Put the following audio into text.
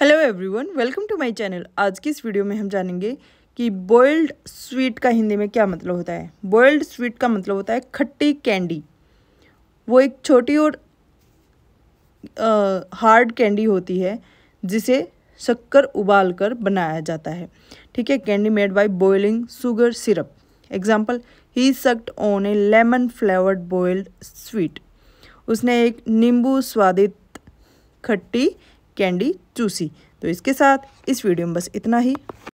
hello everyone welcome to my channel आज की इस वीडियो में हम जानेंगे कि बॉइल्ड स्वीट का हिंदी में क्या मतलब होता है बॉइल्ड स्वीट का मतलब होता है खट्टी कैंडी वो एक छोटी और हार्ड कैंडी होती है जिसे शक्कर उबाल कर बनाया जाता है ठीक है candy made by boiling sugar syrup example he sucked on a lemon flavoured boiled sweet उसने एक नींबू स्वादित खट्टी कैंडी चूसी तो इसके साथ इस वीडियो में बस इतना ही